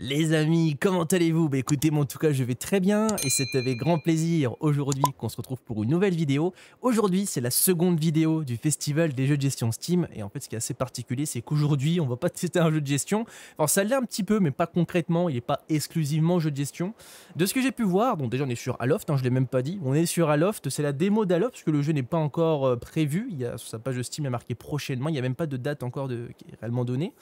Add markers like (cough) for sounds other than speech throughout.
Les amis, comment allez-vous bah Écoutez, moi en tout cas, je vais très bien et c'est avec grand plaisir aujourd'hui qu'on se retrouve pour une nouvelle vidéo. Aujourd'hui, c'est la seconde vidéo du Festival des jeux de gestion Steam et en fait, ce qui est assez particulier, c'est qu'aujourd'hui, on va pas (laughs) tester un jeu de gestion. Alors, ça l'est un petit peu, mais pas concrètement, il n'est pas exclusivement jeu de gestion. De ce que j'ai pu voir, donc déjà, on est sur Aloft, hein, je ne l'ai même pas dit, on est sur Aloft, c'est la démo d'Aloft parce que le jeu n'est pas encore euh, prévu. Il y a, sur sa page de Steam, il y a marqué prochainement, il n'y a même pas de date encore de, qui est réellement donnée.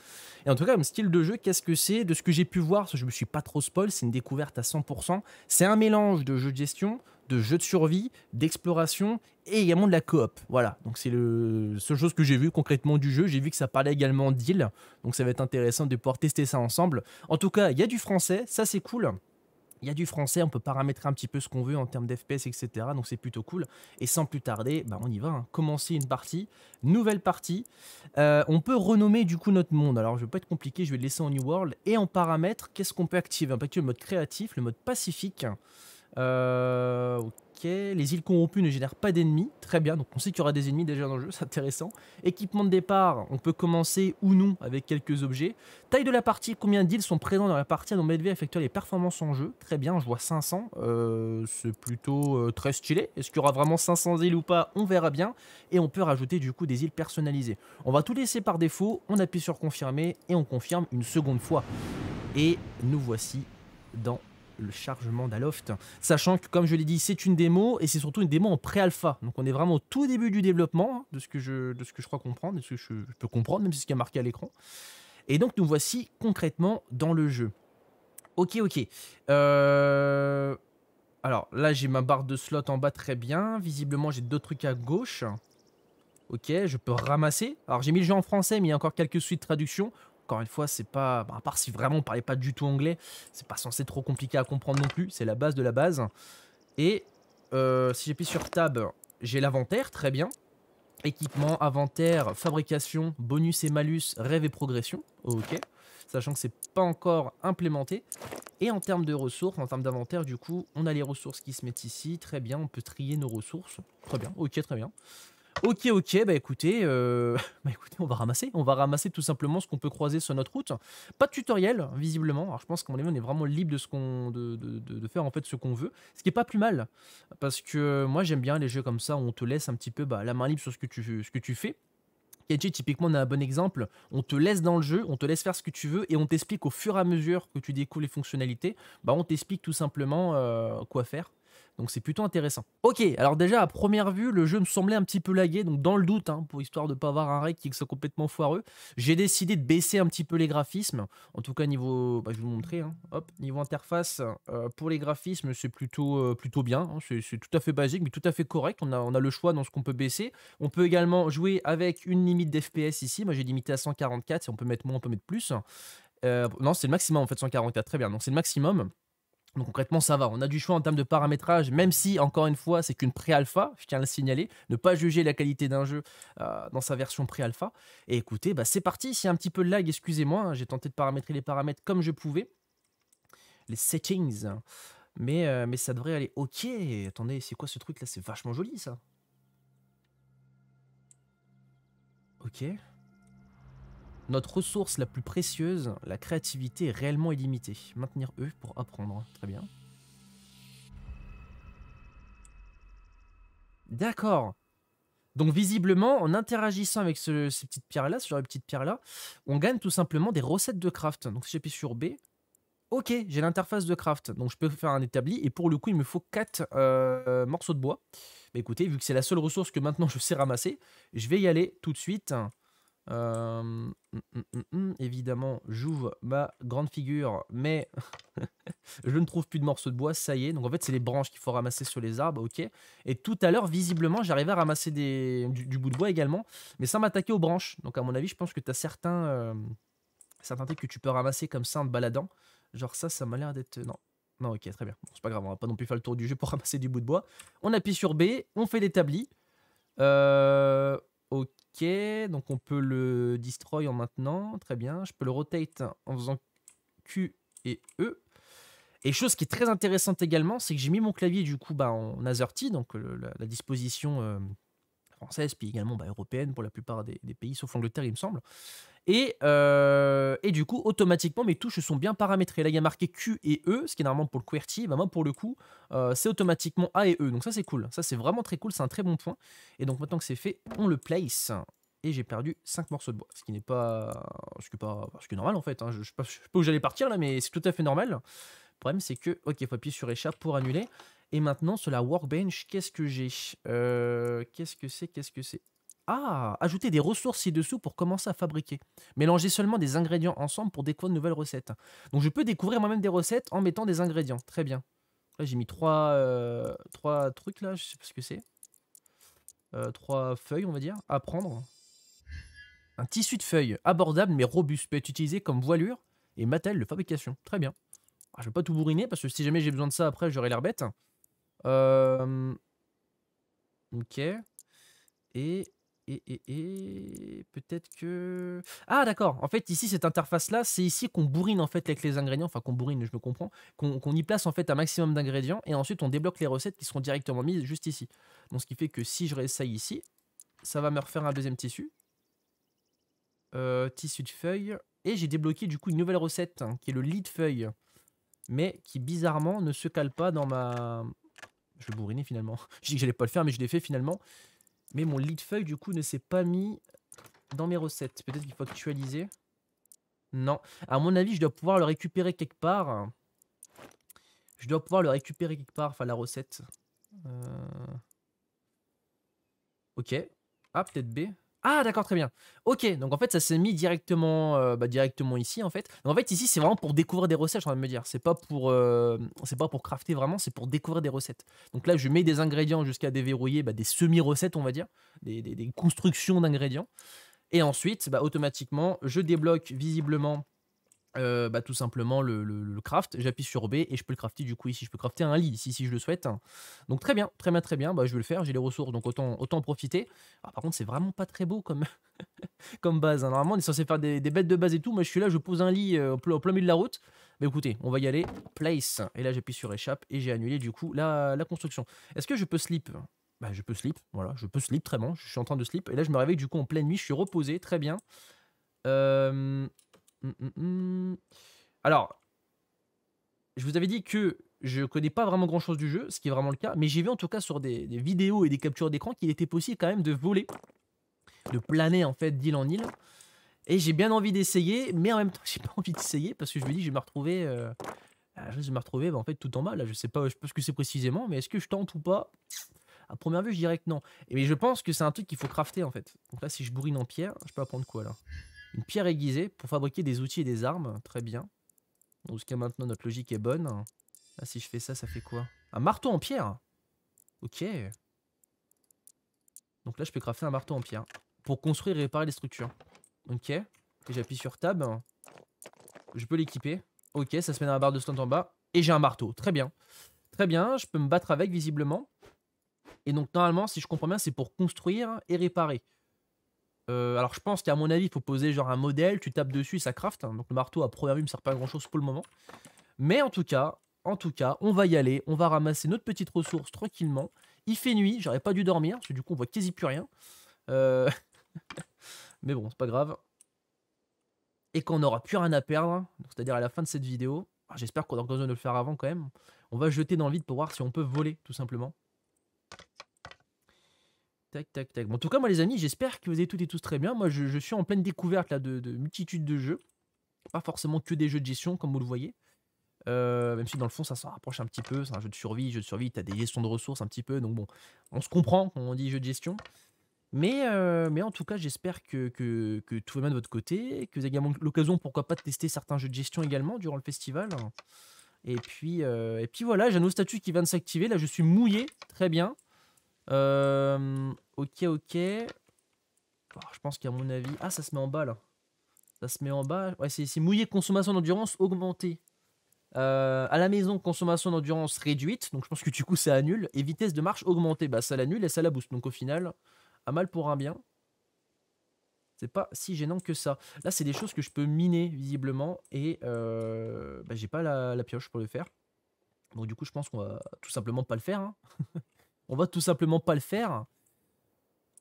Et en tout cas, comme style de jeu, qu'est-ce que c'est De ce que j'ai pu voir, je ne je me suis pas trop spoil, c'est une découverte à 100%. C'est un mélange de jeu de gestion, de jeu de survie, d'exploration et également de la coop. Voilà, donc c'est le seule chose que j'ai vu concrètement du jeu. J'ai vu que ça parlait également d'île, donc ça va être intéressant de pouvoir tester ça ensemble. En tout cas, il y a du français, ça c'est cool. Il y a du français, on peut paramétrer un petit peu ce qu'on veut en termes d'FPS, etc. Donc c'est plutôt cool. Et sans plus tarder, bah on y va. Hein. Commencer une partie, nouvelle partie. Euh, on peut renommer du coup notre monde. Alors je vais pas être compliqué, je vais le laisser en New World. Et en paramètres, qu'est-ce qu'on peut activer On peut activer le mode créatif, le mode pacifique. Euh, ok, les îles corrompues ne génèrent pas d'ennemis, très bien, donc on sait qu'il y aura des ennemis déjà dans le jeu, (laughs) c'est intéressant. Équipement de départ, on peut commencer ou non avec quelques objets. Taille de la partie, combien d'îles sont présentes dans la partie à nombre élevé effectuer les performances en jeu Très bien, je vois 500, c'est plutôt euh, très stylé. Est-ce qu'il y aura vraiment 500 îles ou pas On verra bien. Et on peut rajouter du coup des îles personnalisées. On va tout laisser par défaut, on appuie sur confirmer et on confirme une seconde fois. Et nous voici dans le chargement d'Aloft. Sachant que, comme je l'ai dit, c'est une démo et c'est surtout une démo en pré-alpha. Donc on est vraiment au tout début du développement, hein, de ce que je, de ce que je crois comprendre, de ce que je, peux comprendre, même si ce qui est marqué à l'écran. Et donc nous voici concrètement dans le jeu. Ok, ok. Euh, alors là, j'ai ma barre de slot en bas très bien. Visiblement, j'ai d'autres trucs à gauche. Ok, je peux ramasser. Alors j'ai mis le jeu en français, mais il y a encore quelques suites de traduction. Encore une fois, c'est pas, bah, à part si vraiment on parlait pas du tout anglais, c'est pas censé être trop compliqué à comprendre non plus. C'est la base de la base. Et euh, si j'appuie sur Tab, j'ai l'inventaire, très bien. Équipement, inventaire, fabrication, bonus et malus, rêve et progression. Ok. Sachant que c'est pas encore implémenté. Et en termes de ressources, en termes d'inventaire, du coup, on a les ressources qui se mettent ici. Très bien, on peut trier nos ressources. Très bien, ok, très bien. Ok, ok, bah écoutez, euh, (laughs) bah écoutez, on va ramasser. On va ramasser tout simplement ce qu'on peut croiser sur notre route. Pas de tutoriel, visiblement. Alors je pense qu'on on est vraiment libre de, ce qu'on, de, faire en fait ce qu'on veut. Ce qui est pas plus mal. Parce que euh, moi j'aime bien les jeux comme ça où on te laisse un petit peu bah, la main libre sur ce que tu, ce que tu fais. Kenji, typiquement, on a un bon exemple. On te laisse dans le jeu, on te laisse faire ce que tu veux et on t'explique au fur et à mesure que tu découvres les fonctionnalités, bah, on t'explique tout simplement euh, quoi faire donc c'est plutôt intéressant. Ok, alors déjà à première vue, le jeu me semblait un petit peu lagué, donc dans le doute, hein, pour histoire de ne pas avoir un règle qui soit complètement foireux, j'ai décidé de baisser un petit peu les graphismes. En tout cas niveau, bah, je vais vous montrer, hein. hop, niveau interface, euh, pour les graphismes c'est plutôt, euh, plutôt bien, hein. c'est tout à fait basique mais tout à fait correct, on a, on a le choix dans ce qu'on peut baisser. On peut également jouer avec une limite d'FPS ici, moi j'ai limité à 144, si on peut mettre moins, on peut mettre plus. Euh, non, c'est le maximum en fait, 144, très bien, donc c'est le maximum. Donc concrètement, ça va. On a du choix en termes de paramétrage, même si, encore une fois, c'est qu'une pré-alpha, je tiens à le signaler. Ne pas juger la qualité d'un jeu euh, dans sa version pré-alpha. Et écoutez, bah, c'est parti. S'il y a un petit peu de lag, excusez-moi. Hein, j'ai tenté de paramétrer les paramètres comme je pouvais. Les settings. Mais, euh, mais ça devrait aller. Ok, attendez, c'est quoi ce truc-là C'est vachement joli, ça. Ok. Notre ressource la plus précieuse, la créativité, est réellement illimitée. Maintenir E pour apprendre. Très bien. D'accord. Donc visiblement, en interagissant avec ces petites pierres-là, ce genre de petites pierres-là, on gagne tout simplement des recettes de craft. Donc si j'appuie sur B, ok, j'ai l'interface de craft. Donc je peux faire un établi et pour le coup, il me faut 4 euh, morceaux de bois. Mais bah, écoutez, vu que c'est la seule ressource que maintenant je sais ramasser, je vais y aller tout de suite. Euh, hum, hum, hum, évidemment, j'ouvre ma grande figure, mais (laughs) je ne trouve plus de morceaux de bois, ça y est. Donc en fait, c'est les branches qu'il faut ramasser sur les arbres, ok. Et tout à l'heure, visiblement, j'arrivais à ramasser du, bout de bois également, mais sans m'attaquer aux branches. Donc à mon avis, je pense que tu as euh, certains, trucs que tu peux ramasser comme ça en te baladant. Genre ça, ça m'a l'air d'être... Non, non, ok, très bien. c'est pas grave, on va pas non plus faire le tour du jeu pour (laughs) ramasser du bout de bois. On appuie sur B, on fait l'établi. Euh, Ok, donc on peut le destroy en maintenant. Très bien. Je peux le rotate en faisant Q et E. Et chose qui est très intéressante également, c'est que j'ai mis mon clavier du coup bah, en AZERTY, donc euh, la, disposition euh, française, puis également bah, européenne pour la plupart des, des pays, sauf l'Angleterre, il me semble. Et, euh, et du coup, automatiquement, mes touches sont bien paramétrées. Là, il y a marqué Q et E, ce qui est normalement pour le QWERTY. Bah, moi, pour le coup, euh, c'est automatiquement A et E. Donc ça, c'est cool. Ça, c'est vraiment très cool. C'est un très bon point. Et donc maintenant que c'est fait, on le place et j'ai perdu 5 morceaux de bois. Ce qui n'est pas... Ce qui est pas... Ce qui normal en fait. Hein. Je ne sais, pas où j'allais partir là, mais c'est tout à fait normal. Le problème c'est que... Ok, il faut appuyer sur échappe pour annuler. Et maintenant, sur la workbench, qu'est-ce que j'ai euh, Qu'est-ce que c'est Qu'est-ce que c'est ah, Ajouter des ressources ci-dessous pour commencer à fabriquer. Mélanger seulement des ingrédients ensemble pour découvrir de nouvelles recettes. Donc je peux découvrir moi-même des recettes en mettant des ingrédients. Très bien. Là j'ai mis trois, euh, trois trucs là, je sais pas ce que c'est. Euh, trois feuilles on va dire, à prendre. Un tissu de feuilles, abordable mais robuste, peut être utilisé comme voilure et matel de fabrication. Très bien. Ah, je vais pas tout bourriner parce que si jamais j'ai besoin de ça après j'aurai l'air bête. Euh, ok. Et et, peut-être que... Ah d'accord, en fait ici cette interface-là, c'est ici qu'on bourrine en fait avec les ingrédients, enfin qu'on bourrine, je me comprends, qu'on y place en fait un maximum d'ingrédients et ensuite on débloque les recettes qui seront directement mises juste ici. Donc ce qui fait que si je réessaye ici, ça va me refaire un deuxième tissu. Euh, tissu de feuille. Et j'ai débloqué du coup une nouvelle recette hein, qui est le lit de feuille. Mais qui bizarrement ne se cale pas dans ma... Je vais bourriner finalement. (laughs) Je dis que j'allais pas le faire mais je l'ai fait finalement. Mais mon lit feuille, du coup, ne s'est pas mis dans mes recettes. Peut-être qu'il faut actualiser. Non. À mon avis, je dois pouvoir le récupérer quelque part. Je dois pouvoir le récupérer quelque part, enfin la recette. Euh. Ok. Ah, peut-être B. Ah, d'accord, très bien. Ok, donc en fait, ça s'est mis directement, euh, bah, directement ici, en fait. en fait, ici, c'est vraiment pour découvrir des recettes, on va me dire. C'est pas pour, euh, c'est pas pour crafter vraiment, c'est pour découvrir des recettes. Donc là, je mets des ingrédients jusqu'à déverrouiller bah, des semi-recettes, on va dire, des, constructions d'ingrédients. Et ensuite, bah, automatiquement, je débloque visiblement euh, bah, tout simplement le, craft. J'appuie sur B et je peux le crafter du coup ici. Je peux crafter un lit ici si je le souhaite. Donc très bien, très bien, très bien. Bah, je vais le faire, j'ai les ressources donc autant, autant en profiter. Ah, par contre, c'est vraiment pas très beau comme, (laughs) comme base. Hein. Normalement, on est censé faire des, des, bêtes de base et tout. Moi, je suis là, je pose un lit au euh, plein milieu de la route. Mais bah, écoutez, on va y aller. Place. Et là, j'appuie sur échappe et j'ai annulé du coup la, la construction. Est-ce que je peux slip bah, je peux slip, voilà, je peux slip, très bon, je suis en train de slip, et là je me réveille du coup en pleine nuit, je suis reposé, très bien. Euh, Hum, hum, hum. Alors, je vous avais dit que je connais pas vraiment grand chose du jeu, ce qui est vraiment le cas, mais j'ai vu en tout cas sur des, vidéos et des captures d'écran qu'il était possible quand même de voler, de planer en fait d'île en île. Et j'ai bien envie d'essayer, mais en même temps (laughs) j'ai pas envie d'essayer parce que je me dis je vais me retrouver, euh, ah, je vais me retrouver bah, en fait tout en bas. Là je sais pas, je sais pas ce que c'est précisément, mais est-ce que je tente ou pas À première vue je dirais que non. Et mais je pense que c'est un truc qu'il faut crafter en fait. Donc là si je bourrine en pierre, je peux apprendre quoi là une pierre aiguisée pour fabriquer des outils et des armes. Très bien. Donc, jusqu'à maintenant, notre logique est bonne. Ah si je fais ça, ça fait quoi Un marteau en pierre Ok. Donc là, je peux crafter un marteau en pierre pour construire et réparer les structures. Ok. Et J'appuie sur Tab. Je peux l'équiper. Ok, ça se met dans la barre de stand en bas. Et j'ai un marteau. Très bien. Très bien, je peux me battre avec visiblement. Et donc normalement, si je comprends bien, c'est pour construire et réparer. Euh, alors je pense qu'à mon avis, il faut poser genre un modèle, tu tapes dessus, ça craft. Hein. donc le marteau à première vue ne sert pas à grand chose pour le moment. Mais en tout cas, en tout cas, on va y aller, on va ramasser notre petite ressource tranquillement. Il fait nuit, j'aurais pas dû dormir, parce que du coup on voit quasi plus rien. Euh, (laughs) mais bon, c'est pas grave. Et qu'on aura plus rien à perdre, hein. c'est-à-dire à la fin de cette vidéo, j'espère qu'on aura besoin de le faire avant quand même, on va jeter dans le vide pour voir si on peut voler, tout simplement. Tac, tac, tac. Bon, en tout cas, moi, les amis, j'espère que vous allez toutes et tous très bien. Moi, je, suis en pleine découverte là, de, multitudes multitude de jeux. Pas forcément que des jeux de gestion, comme vous le voyez. Euh, même si dans le fond, ça s'en rapproche un petit peu. C'est un jeu de survie, jeu de survie, t'as des gestions de ressources un petit peu. Donc bon, on se comprend quand on dit jeu de gestion. Mais, euh, en tout cas, j'espère que, tout va bien de votre côté, que vous avez également l'occasion, pourquoi pas, de tester certains jeux de gestion également durant le festival. Et puis, euh, et puis voilà, j'ai un nouveau statut qui vient de s'activer. Là, je suis mouillé, très bien. Euh, ok, ok. Oh, je pense qu'à mon avis... Ah, ça se met en bas, là. Ça se met en bas. Ouais, c'est ici. Mouillé, consommation d'endurance augmentée. Euh, à la maison, consommation d'endurance réduite. Donc, je pense que du coup, ça annule. Et vitesse de marche augmentée. Bah, ça l'annule et ça la booste. Donc, au final, à mal pour un bien. C'est pas si gênant que ça. Là, c'est des choses que je peux miner, visiblement. Et euh, bah, j'ai pas la, pioche pour le faire. Donc, du coup, je pense qu'on va tout simplement pas le faire. Hein. (laughs) On va tout simplement pas le faire.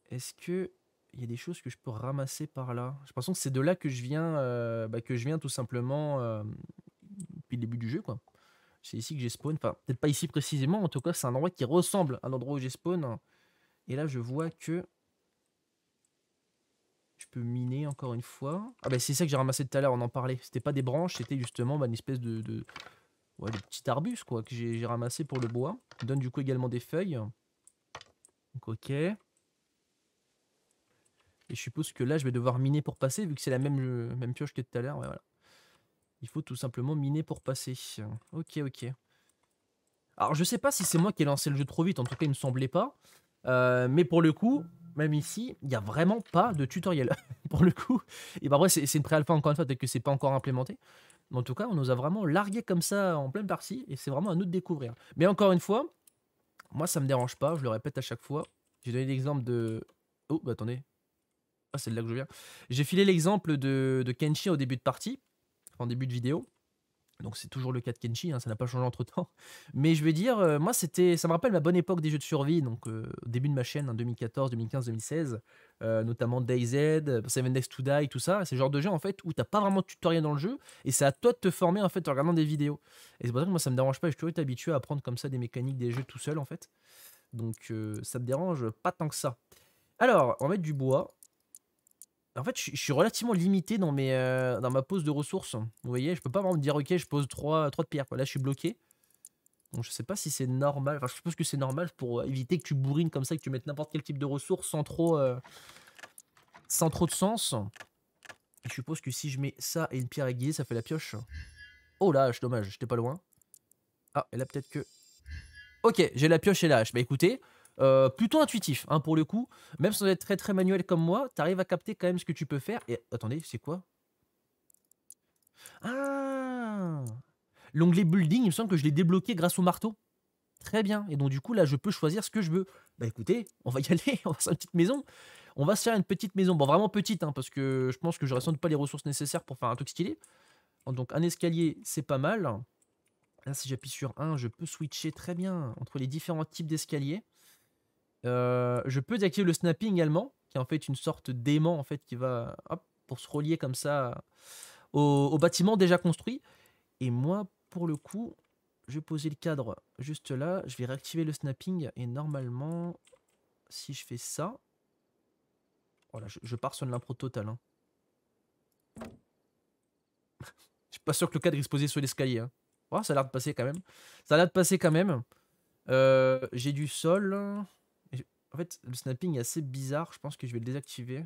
Est-ce que il y a des choses que je peux ramasser par là J'ai l'impression que c'est de là que je viens, euh, bah, que je viens tout simplement euh, depuis le début du jeu, quoi. C'est ici que j'ai spawn. Enfin, peut-être pas ici précisément. En tout cas, c'est un endroit qui ressemble à un endroit où j'ai spawn. Et là, je vois que je peux miner encore une fois. Ah bah c'est ça que j'ai ramassé tout à l'heure. On en parlait. C'était pas des branches, c'était justement bah, une espèce de Ouais, des petits arbustes quoi, que j'ai ramassé pour le bois. donne du coup également des feuilles. Donc ok. Et je suppose que là, je vais devoir miner pour passer, vu que c'est la même, euh, même pioche que tout à l'heure. voilà. Il faut tout simplement miner pour passer. Ok, ok. Alors, je sais pas si c'est moi qui ai lancé le jeu trop vite, en tout cas, il me semblait pas. Euh, mais pour le coup, même ici, il n'y a vraiment pas de tutoriel. (laughs) pour le coup, et bah ouais, c'est une préalpha encore une fois, peut que c'est pas encore implémenté en tout cas, on nous a vraiment largué comme ça en pleine partie et c'est vraiment à nous de découvrir. Mais encore une fois, moi ça me dérange pas, je le répète à chaque fois. J'ai donné l'exemple de. Oh, bah attendez. Ah, c'est de là que je viens. J'ai filé l'exemple de, de Kenshi au début de partie, en début de vidéo. Donc c'est toujours le cas de Kenshi, hein, ça n'a pas changé entre temps. (laughs) Mais je vais dire, euh, moi c'était, ça me rappelle ma bonne époque des jeux de survie, donc euh, début de ma chaîne, en 2014, 2015, 2016, notamment DayZ, Seven Days to Die, tout ça. C'est le genre de jeu en fait où t'as pas vraiment de tutoriel dans le jeu et c'est à toi de te former en fait en regardant des vidéos. Et c'est pour ça que moi ça me dérange pas, je suis toujours habitué à apprendre comme ça des mécaniques des jeux tout seul en fait. Donc euh, ça me dérange pas tant que ça. Alors, on va mettre du bois. En fait, je, suis relativement limité dans, mes, euh, dans ma pose de ressources. Vous voyez, je peux pas vraiment me dire, ok, je pose 3, trois de pierre. Là, je suis bloqué. Donc, je sais pas si c'est normal. Enfin, je suppose que c'est normal pour éviter que tu bourrines comme ça, que tu mettes n'importe quel type de ressources sans trop, euh, sans trop de sens. Je suppose que si je mets ça et une pierre aiguisée, ça fait la pioche. Oh là, dommage, j'étais pas loin. Ah, et là peut-être que... Ok, j'ai la pioche et la hache. Bah écoutez, euh, plutôt intuitif, hein, pour le coup. Même sans être très très manuel comme moi, tu arrives à capter quand même ce que tu peux faire. Et attendez, c'est quoi Ah L'onglet building, il me semble que je l'ai débloqué grâce au marteau. Très bien. Et donc du coup, là, je peux choisir ce que je veux. Bah écoutez, on va y (laughs) aller, on va faire une petite maison. On va se faire une petite maison. Bon, vraiment petite, hein, parce que je pense que je sans doute pas les ressources nécessaires pour faire un truc stylé. Donc un escalier, c'est pas mal. Là, si j'appuie sur 1, je peux switcher très bien entre les différents types d'escaliers. Euh, je peux désactiver le snapping également, qui est en fait une sorte d'aimant en fait qui va pour se relier comme ça au, bâtiment déjà construit. Et moi, pour le coup, je vais poser le cadre juste là. Je vais réactiver le snapping et normalement, si je fais ça, voilà, je, pars sur l'impro total. Je hein. (laughs) je suis pas sûr que le cadre est se sur l'escalier. Hein. Oh, ça a l'air de passer quand même. Ça a l'air de passer quand même. Euh, j'ai du sol. En fait, le snapping est assez bizarre. Je pense que je vais le désactiver.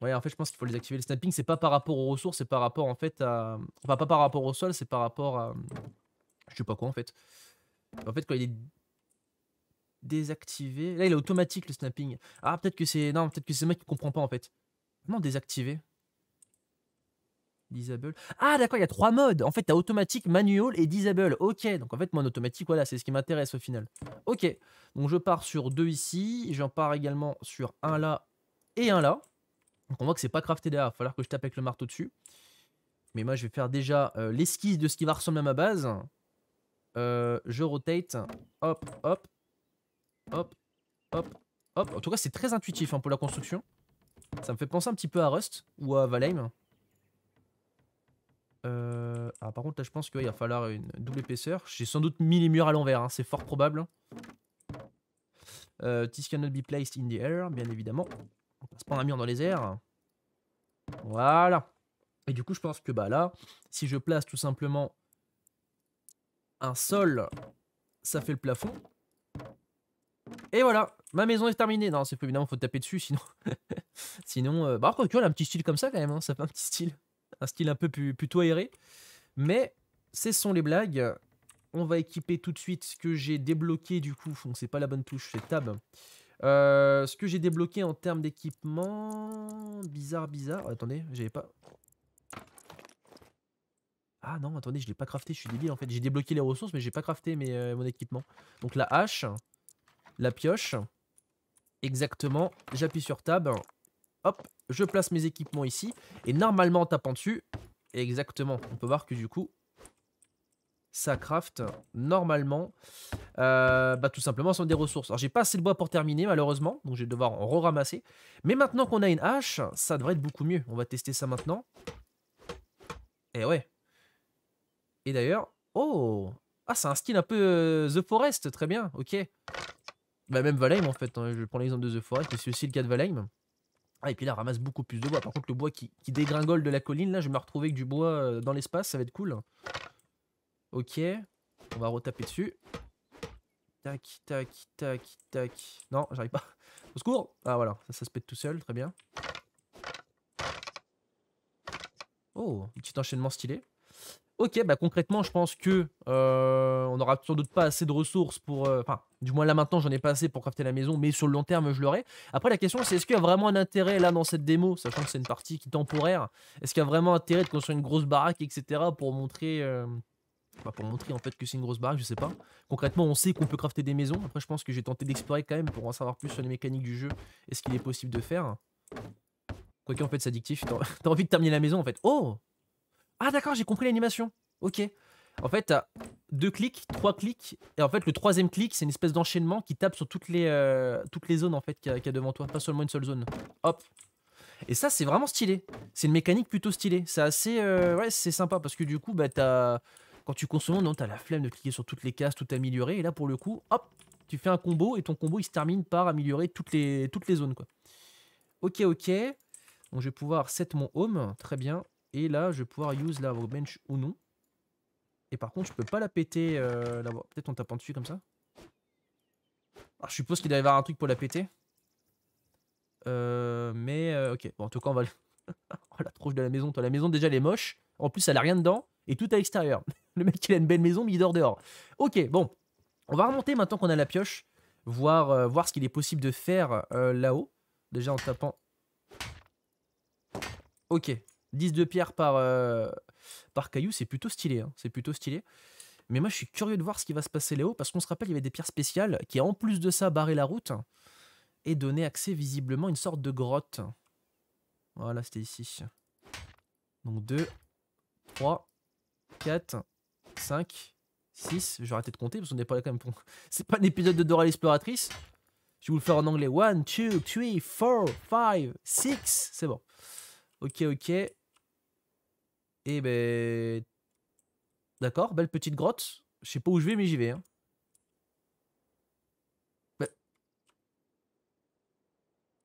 Ouais, en fait, je pense qu'il faut les activer. Le snapping, c'est pas par rapport aux ressources, c'est par rapport en fait à. Enfin, pas par rapport au sol, c'est par rapport à. Je sais pas quoi en fait. En fait, quand il est désactivé. Là, il est automatique le snapping. Ah, peut-être que c'est. Non, peut-être que c'est moi qui comprends pas en fait. Non, désactiver Disable. Ah, d'accord, il y a trois modes. En fait, tu as automatique, manual et disable. Ok, donc en fait, moi, en automatique, voilà, c'est ce qui m'intéresse au final. Ok, donc je pars sur deux ici. J'en pars également sur un là et un là. Donc on voit que c'est pas crafté derrière. Il va falloir que je tape avec le marteau dessus. Mais moi, je vais faire déjà euh, l'esquisse de ce qui va ressembler à ma base. Euh, je rotate. Hop, hop, hop, hop, hop. En tout cas, c'est très intuitif hein, pour la construction. Ça me fait penser un petit peu à Rust ou à Valheim. Euh, ah, par contre, là, je pense qu'il va falloir une double épaisseur. J'ai sans doute mis les murs à l'envers, hein. c'est fort probable. Euh, this cannot be placed in the air, bien évidemment. On passe pas un mur dans les airs. Voilà. Et du coup, je pense que bah là, si je place tout simplement un sol, ça fait le plafond. Et voilà, ma maison est terminée. Non, c'est pas évidemment, faut taper dessus, sinon... (laughs) sinon, euh, bah, quoi, tu un petit style comme ça, quand même, hein. ça fait un petit style un style un peu plus, plutôt aéré. Mais sont les blagues. On va équiper tout de suite ce que j'ai débloqué du coup. Donc c'est pas la bonne touche, c'est tab. Euh, ce que j'ai débloqué en termes d'équipement. Bizarre, bizarre. attendez, j'avais pas. Ah non, attendez, je l'ai pas crafté, je suis débile en fait. J'ai débloqué les ressources, mais j'ai pas crafté mes, euh, mon équipement. Donc la hache, la pioche. Exactement. J'appuie sur tab. Hop, je place mes équipements ici. Et normalement, en tapant dessus, exactement, on peut voir que du coup, ça craft normalement, euh, bah, tout simplement, sont des ressources. Alors, j'ai pas assez de bois pour terminer, malheureusement, donc je vais devoir en re-ramasser. Mais maintenant qu'on a une hache, ça devrait être beaucoup mieux. On va tester ça maintenant. Et eh ouais. Et d'ailleurs, oh Ah, c'est un skin un peu euh, The Forest, très bien, ok. Bah, même Valheim, en fait, je hein. je prends l'exemple de The Forest, c'est aussi le cas de Valheim. Ah, et puis là, ramasse beaucoup plus de bois. Par contre, le bois qui, dégringole de la colline, là, je vais me retrouver avec du bois euh, dans l'espace, ça va être cool. Ok, on va retaper dessus. Tac, tac, tac, tac. Non, j'arrive pas. Au secours Ah voilà, ça, ça se pète tout seul, très bien. Oh, petit enchaînement stylé. Ok, bah concrètement, je pense que euh, on aura sans doute pas assez de ressources pour. Euh, enfin, du moins là maintenant, j'en ai pas assez pour crafter la maison, mais sur le long terme, je l'aurai. Après, la question, c'est est-ce qu'il y a vraiment un intérêt là dans cette démo, sachant que c'est une partie qui est temporaire Est-ce qu'il y a vraiment intérêt de construire une grosse baraque, etc., pour montrer. Euh, bah, pour montrer en fait que c'est une grosse baraque, je sais pas. Concrètement, on sait qu'on peut crafter des maisons. Après, je pense que j'ai tenté d'explorer quand même pour en savoir plus sur les mécaniques du jeu et ce qu'il est possible de faire. Quoique en fait, c'est addictif. (laughs) T'as envie de terminer la maison en fait. Oh ah d'accord, j'ai compris l'animation. Ok. En fait, deux clics, trois clics, et en fait le troisième clic, c'est une espèce d'enchaînement qui tape sur toutes les, euh, toutes les zones en fait qu'il y, a devant toi, pas seulement une seule zone. Hop. Et ça, c'est vraiment stylé. C'est une mécanique plutôt stylée. C'est assez, euh, ouais, c'est sympa parce que du coup, bah quand tu consommes, non, t'as la flemme de cliquer sur toutes les cases, tout améliorer, et là pour le coup, hop, tu fais un combo et ton combo il se termine par améliorer toutes les, toutes les zones quoi. Ok, ok. Donc je vais pouvoir set mon home, très bien. Et là, je vais pouvoir use la bench ou non. Et par contre, je peux pas la péter. Euh, Peut-être en tapant dessus comme ça. je suppose qu'il doit y avoir un truc pour la péter. Euh, mais euh, ok, bon, en tout cas, on va. (laughs) oh, la tronche de la maison, toi. La maison, déjà, elle est moche. En plus, elle a rien dedans. Et tout à l'extérieur. (laughs) Le mec, il a une belle maison, mais il dort dehors. Ok, bon. On va remonter maintenant qu'on a la pioche. Voir, euh, voir ce qu'il est possible de faire là-haut. Déjà en tapant. Ok, 10 de pierre par, euh, par caillou, c'est plutôt stylé. Hein, c'est plutôt stylé. Mais moi, je suis curieux de voir ce qui va se passer Léo, parce qu'on se rappelle, il y avait des pierres spéciales qui, en plus de ça, barraient la route et donnaient accès visiblement à une sorte de grotte. Voilà, c'était ici. Donc 2, 3, 4, 5, 6. Je vais arrêter de compter parce qu'on n'est pas là quand même pour... (laughs) C'est pas un épisode de Dora l'exploratrice. Je vais vous le faire en anglais. 1, 2, 3, 4, 5, 6. C'est bon. Ok, ok. Et ben. D'accord, belle petite grotte. Je sais pas où je vais, mais j'y vais. Hein. Bah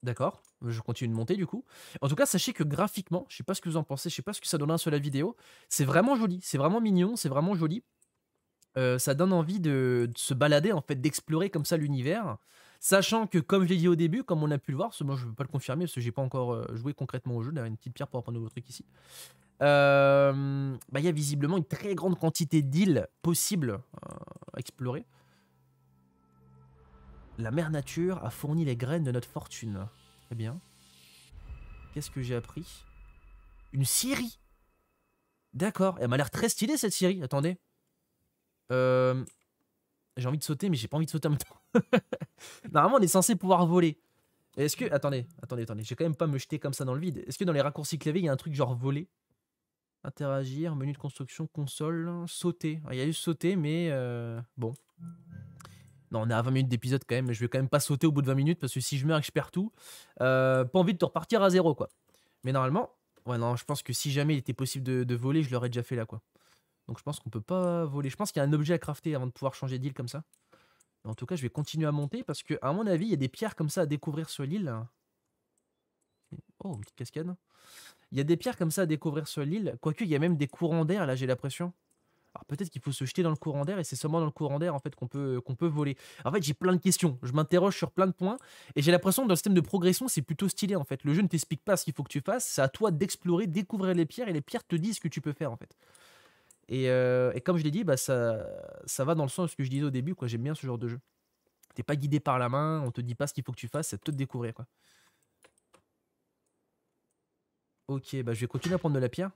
d'accord, je continue de monter du coup. En tout cas, sachez que graphiquement, je sais pas ce que vous en pensez, je sais pas ce que ça donne sur la vidéo. C'est vraiment joli, c'est vraiment mignon, c'est vraiment joli. Euh, ça donne envie de, se balader, en fait, d'explorer comme ça l'univers. Sachant que, comme je l'ai dit au début, comme on a pu le voir, moi je ne peux pas le confirmer parce que j'ai pas encore euh, joué concrètement au jeu, a une petite pierre pour prendre nouveau truc ici. Euh, bah, il y a visiblement une très grande quantité d'îles possibles euh, à explorer. La mère nature a fourni les graines de notre fortune. Très eh bien. Qu'est-ce que j'ai appris Une Syrie D'accord, elle m'a l'air très stylée cette série, attendez. Euh, j'ai envie de sauter, mais j'ai pas envie de sauter en même temps. (laughs) Normalement, on est censé pouvoir voler. Est-ce que... Attendez, attendez, attendez. J'ai quand même pas me jeter comme ça dans le vide. Est-ce que dans les raccourcis clavés, il y a un truc genre voler Interagir, menu de construction, console, sauter. il y a eu sauter, mais euh, bon. Non, on est à 20 minutes d'épisode quand même, mais je vais quand même pas sauter au bout de 20 minutes parce que si je meurs et que je perds tout, euh, pas envie de te repartir à zéro quoi. Mais normalement, ouais, non, je pense que si jamais il était possible de, voler, je l'aurais déjà fait là quoi. Donc je pense qu'on peut pas voler. Je pense qu'il y a un objet à crafter avant de pouvoir changer d'île comme ça. En tout cas, je vais continuer à monter parce que, à mon avis, il y a des pierres comme ça à découvrir sur l'île. Hein. Oh, une petite cascade. Il y a des pierres comme ça à découvrir sur l'île. Quoique, il y a même des courants d'air, là, j'ai l'impression. Alors peut-être qu'il faut se jeter dans le courant d'air et c'est seulement dans le courant d'air en fait qu'on peut, peut voler. En fait j'ai plein de questions, je m'interroge sur plein de points et j'ai l'impression que dans le système de progression c'est plutôt stylé en fait. Le jeu ne t'explique pas ce qu'il faut que tu fasses, c'est à toi d'explorer, découvrir les pierres et les pierres te disent ce que tu peux faire en fait. Et, euh, comme je l'ai dit, bah, ça, ça va dans le sens de ce que je disais au début, quoi. j'aime bien ce genre de jeu. T'es pas guidé par la main, on te dit pas ce qu'il faut que tu fasses, c'est à toi de découvrir. Quoi. Ok, bah je vais continuer à prendre de la pierre.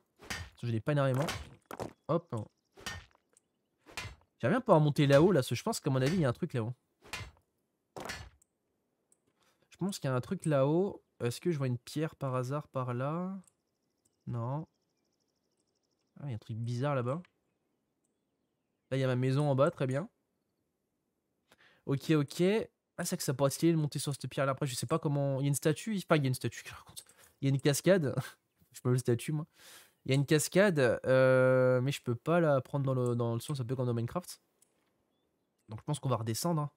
Je n'ai pas énormément. Hop. J'aimerais bien pouvoir monter là-haut, là, parce je pense qu'à mon avis, il y a un truc là-haut. Je pense qu'il y a un truc là-haut. Est-ce que je vois une pierre par hasard par là Non. Ah, il y a un truc bizarre là-bas. Là, il y a ma maison en bas, très bien. Ok, ok. Ah, c'est que ça pourrait être stylé de monter sur cette pierre-là. Après, je sais pas comment... Il y a une statue Pas il y a une statue, qui raconte. Il y a une cascade. (laughs) je peux le statut, moi. Il y a une cascade, euh, mais je peux pas la prendre dans le, son, ça peut comme dans Minecraft. Donc je pense qu'on va redescendre. Hein.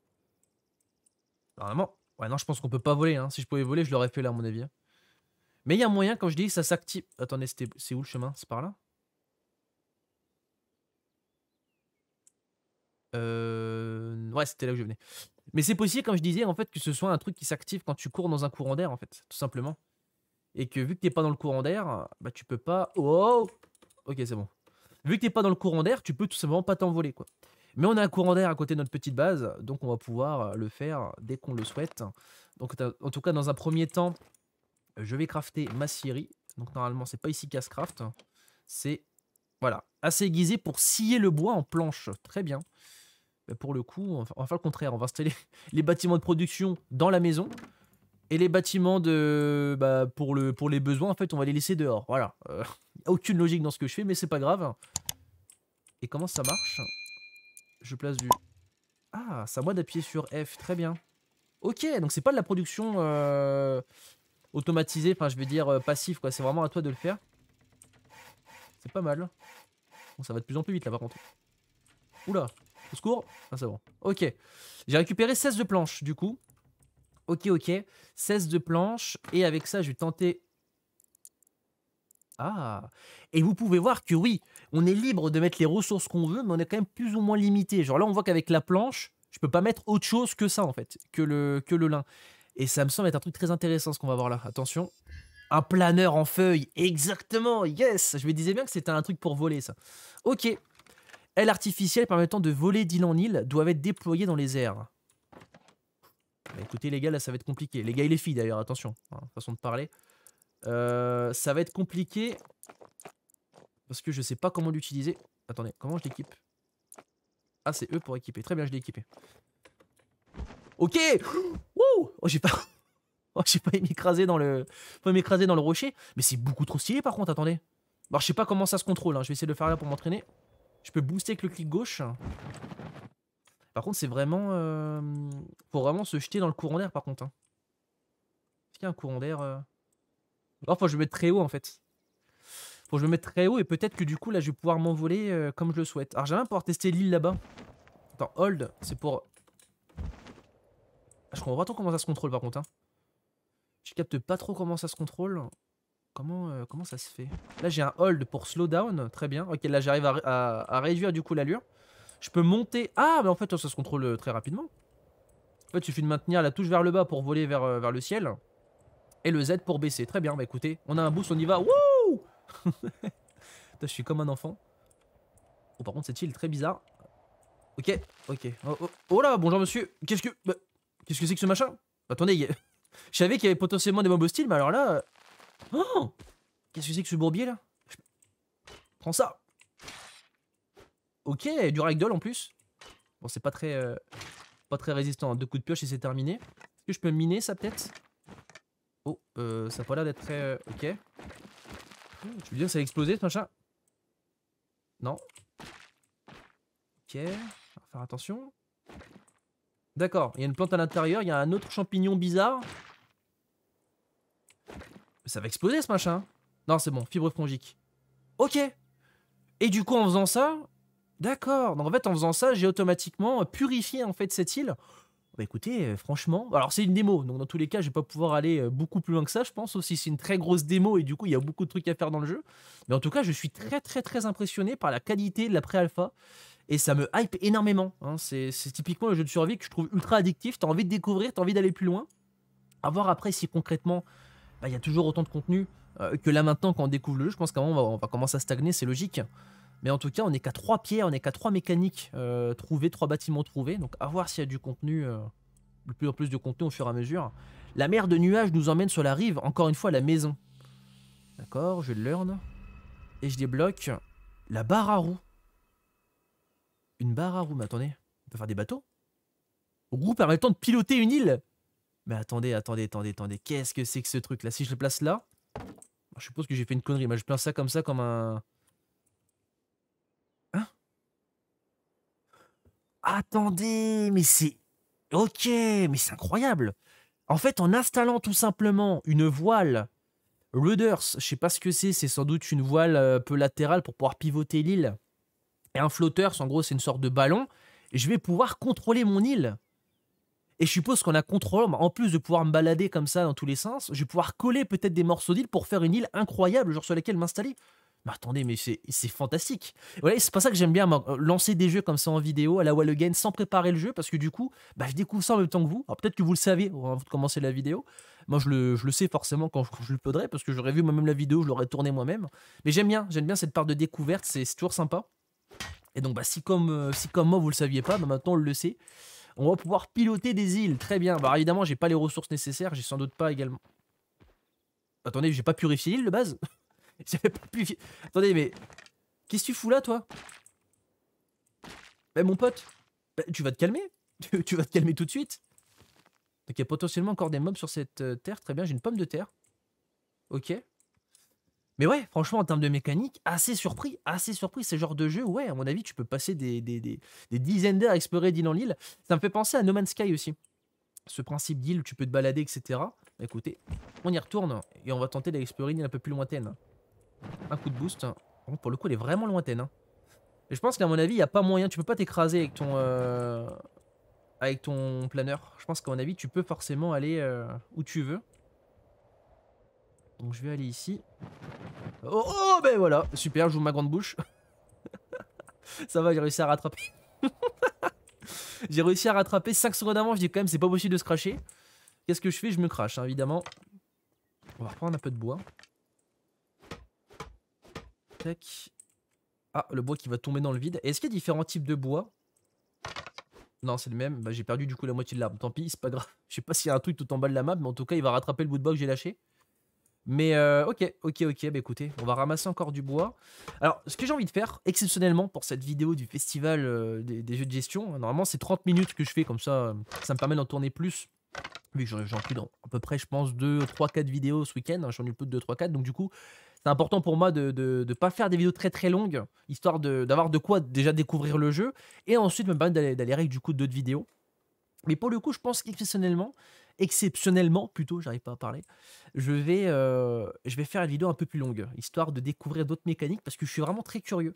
Normalement. Ouais, non, je pense qu'on peut pas voler. Hein. Si je pouvais voler, je l'aurais fait là, à mon avis. Hein. Mais il y a un moyen, quand je dis, ça s'active. Attendez, c'est où le chemin C'est par là euh, Ouais, c'était là où je venais. Mais c'est possible, quand je disais, en fait, que ce soit un truc qui s'active quand tu cours dans un courant d'air, en fait, tout simplement et que vu que t'es pas dans le courant d'air, bah tu peux pas. Oh, oh, oh Ok, c'est bon. Vu que t'es pas dans le courant d'air, tu peux tout simplement pas t'envoler quoi. Mais on a un courant d'air à côté de notre petite base, donc on va pouvoir euh, le faire dès qu'on le souhaite. Donc en tout cas, dans un premier temps, je vais crafter ma scierie. Donc normalement, c'est pas ici qu'à se craft. C'est, voilà, assez aiguisé pour scier le bois en planche. Très bien. pour le coup, on va faire le contraire. On va installer (laughs) les bâtiments de production dans la maison. Et les bâtiments de, bah, pour, le, pour les besoins, en fait, on va les laisser dehors. Voilà. Euh, a (laughs) aucune logique dans ce que je fais, mais c'est pas grave. Et comment ça marche Je place du... Ah, c'est à moi d'appuyer sur F. Très bien. Ok, donc c'est pas de la production euh, automatisée, enfin je vais dire euh, passive passif, quoi. C'est vraiment à toi de le faire. C'est pas mal. Bon, ça va de plus en plus vite là par contre. Oula, au secours Ah, c'est bon. Ok, j'ai récupéré 16 de planches du coup. Ok, ok. 16 de planche. Et avec ça, je vais tenter... Ah Et vous pouvez voir que oui, on est libre de mettre les ressources qu'on veut, mais on est quand même plus ou moins limité. Genre là, on voit qu'avec la planche, je peux pas mettre autre chose que ça, en fait, que le, que le lin. Et ça me semble être un truc très intéressant, ce qu'on va voir là. Attention. Un planeur en feuilles, Exactement, yes Je me disais bien que c'était un truc pour voler, ça. Ok. Ailes artificielles permettant de voler d'île en île doivent être déployées dans les airs. Bah, écoutez, les gars, là, ça va être compliqué. Les gars et les filles, d'ailleurs, attention, hein, façon de parler. Euh, ça va être compliqué parce que je sais pas comment l'utiliser. Attendez, comment je l'équipe Ah, c'est eux pour équiper. Très bien, je l'ai équipé. Ok Oh, j'ai pas... (laughs) Oh, j'ai pas m'écraser dans le... Pas m'écraser dans le rocher. Mais c'est beaucoup trop stylé, par contre, attendez. bon je sais pas comment ça se contrôle. Hein. Je vais essayer de le faire là pour m'entraîner. Je peux booster avec le clic gauche. Par contre, c'est vraiment. pour euh, vraiment se jeter dans le courant d'air, par contre. Hein. Est-ce qu'il y a un courant d'air Alors, euh faut que je me mette très haut, en fait. Faut que je me mette très haut et peut-être que du coup, là, je vais pouvoir m'envoler euh, comme je le souhaite. Alors, j'aimerais pouvoir tester l'île là-bas. Attends, hold, c'est pour. Ah, je comprends pas trop comment ça se contrôle, par contre. Hein. Je capte pas trop comment ça se contrôle. Comment, comment ça se fait Là, j'ai un hold pour slow down. Très bien. Ok, là, j'arrive à, réduire du coup l'allure. Je peux monter. Ah, mais en fait, ça se contrôle euh, très rapidement. En fait, il suffit de maintenir la touche vers le bas pour voler vers, euh, vers le ciel. Et le Z pour baisser. Très bien, bah écoutez, on a un boost, on y va. Wouh (laughs) je suis comme un enfant. Oh, par contre, cette île très bizarre. Ok, ok. Oh, oh, oh là, bonjour monsieur. Qu'est-ce que. Bah, qu'est-ce que c'est que ce machin Attendez, a... (laughs) je savais qu'il y avait potentiellement des bombes hostiles, mais alors là. Euh, oh Qu'est-ce que c'est que ce bourbier là Prends ça Ok, du ragdoll en plus. Bon, c'est pas très euh, pas très résistant. Hein. Deux coups de pioche et c'est terminé. Est-ce que je peux miner ça peut-être Oh, euh, ça a pas l'air d'être très... Euh, ok. Je veux dire, ça a explosé ce machin. Non. Ok. On va faire attention. D'accord, il y a une plante à l'intérieur, il y a un autre champignon bizarre. Ça va exploser ce machin. Non, c'est bon, fibre fongique. Ok. Et du coup, en faisant ça, D'accord. Donc en fait, en faisant ça, j'ai automatiquement euh, purifié en fait cette île. Bah écoutez, euh, franchement, alors c'est une démo, donc dans tous les cas, je vais pas pouvoir aller euh, beaucoup plus loin que ça, je pense, Aussi, c'est une très grosse démo et du coup, il y a beaucoup de trucs à faire dans le jeu. Mais en tout cas, je suis très très très impressionné par la qualité de la pré-alpha et ça me hype énormément. Hein. C'est typiquement le jeu de survie que je trouve ultra addictif. T'as envie de découvrir, t'as envie d'aller plus loin. À voir après si concrètement, bah, il y a toujours autant de contenu que là maintenant quand on découvre le jeu. Je pense qu'avant, on, on va, commencer à stagner, c'est logique. Mais en tout cas, on n'est qu'à trois pierres, on n'est qu'à trois mécaniques euh, trouvées, trois bâtiments trouvés. Donc à voir s'il y a du contenu, euh, de plus en plus de contenu au fur et à mesure. La mer de nuages nous emmène sur la rive, encore une fois, la maison. D'accord, je learn. Et je débloque la barre à roues. Une barre à roues, mais attendez, on peut faire des bateaux Au groupe permettant de piloter une île Mais attendez, attendez, attendez, attendez, qu'est-ce que c'est que ce truc là Si je le place là, je suppose que j'ai fait une connerie, mais je place ça comme ça, comme un attendez, mais c'est ok, mais c'est incroyable. En fait, en installant tout simplement une voile Ruders, je sais pas ce que c'est, c'est sans doute une voile euh, un peu latérale pour pouvoir pivoter l'île. Et un flotteur, en gros, c'est une sorte de ballon. je vais pouvoir contrôler mon île. Et je suppose qu'on a contrôle, en plus de pouvoir me balader comme ça dans tous les sens, je vais pouvoir coller peut-être des morceaux d'île pour faire une île incroyable, genre sur laquelle m'installer mais attendez, mais c'est fantastique. Voilà, c'est pas ça que j'aime bien, euh, lancer des jeux comme ça en vidéo à la Wall Again sans préparer le jeu, parce que du coup, bah, je découvre ça en même temps que vous. Alors peut-être que vous le savez avant de commencer la vidéo. Moi, je le, sais forcément quand je, le peudrai, parce que j'aurais vu moi-même la vidéo, je l'aurais tournée moi-même. Mais j'aime bien, j'aime bien cette part de découverte, c'est toujours sympa. Et donc, bah, si, comme, euh, si comme moi, vous le saviez pas, bah, maintenant, on le sait. On va pouvoir piloter des îles, très bien. Bah, évidemment, j'ai pas les ressources nécessaires, j'ai sans doute pas également. Attendez, j'ai pas purifié l'île de base (laughs) J'avais pas Attendez, mais... Qu'est-ce que tu fous là, toi Mais mon pote, bah, tu vas te calmer. (laughs) Tu, vas te calmer tout de suite. Donc il y a potentiellement encore des mobs sur cette euh, terre. Très bien, j'ai une pomme de terre. Ok. Mais ouais, franchement, en termes de mécanique, assez surpris, assez surpris. ce genre de jeu, ouais, à mon avis, tu peux passer des, dizaines d'heures à explorer d'île en île. Ça me fait penser à No Man's Sky aussi. Ce principe d'île tu peux te balader, etc. Bah, écoutez, on y retourne et on va tenter d'explorer une île un peu plus lointaine. Un coup de boost. Hein. Oh, pour le coup, elle est vraiment lointaine. Hein. Et je pense qu'à mon avis, il n'y a pas moyen. Tu peux pas t'écraser avec ton... Euh, avec ton planeur. Je pense qu'à mon avis, tu peux forcément aller euh, où tu veux. Donc je vais aller ici. Oh, oh, oh ben voilà. Super, j'ouvre ma grande bouche. (laughs) Ça va, j'ai réussi à rattraper. (laughs) j'ai réussi à rattraper 5 secondes avant. Je dis quand même, c'est pas possible de se cracher. Qu'est-ce que je fais Je me crache, hein, évidemment. On va reprendre un peu de bois. Ah, le bois qui va tomber dans le vide. Est-ce qu'il y a différents types de bois Non, c'est le même. Bah, j'ai perdu du coup la moitié de l'arbre. Tant pis, c'est pas grave. (laughs) Je sais pas s'il y a un truc tout en bas de la map, mais en tout cas, il va rattraper le bout de bois que j'ai lâché. Mais euh, ok, ok, ok, bah écoutez, on va ramasser encore du bois. Alors, ce que j'ai envie de faire, exceptionnellement pour cette vidéo du festival euh, des, jeux de gestion, hein, normalement c'est 30 minutes que je fais, comme ça, euh, ça me permet d'en tourner plus. Vu que j'en suis dans à peu près, je pense, 2, 3, 4 vidéos ce week-end, hein, j'en ai peu de 2, 3, 4, donc du coup, c'est important pour moi de ne pas faire des vidéos très très longues, histoire d'avoir de, quoi déjà découvrir le jeu, et ensuite me permettre d'aller avec du coup d'autres vidéos. Mais pour le coup, je pense qu'exceptionnellement, exceptionnellement plutôt, j'arrive pas à parler, je vais, euh, je vais faire une vidéo un peu plus longue, histoire de découvrir d'autres mécaniques, parce que je suis vraiment très curieux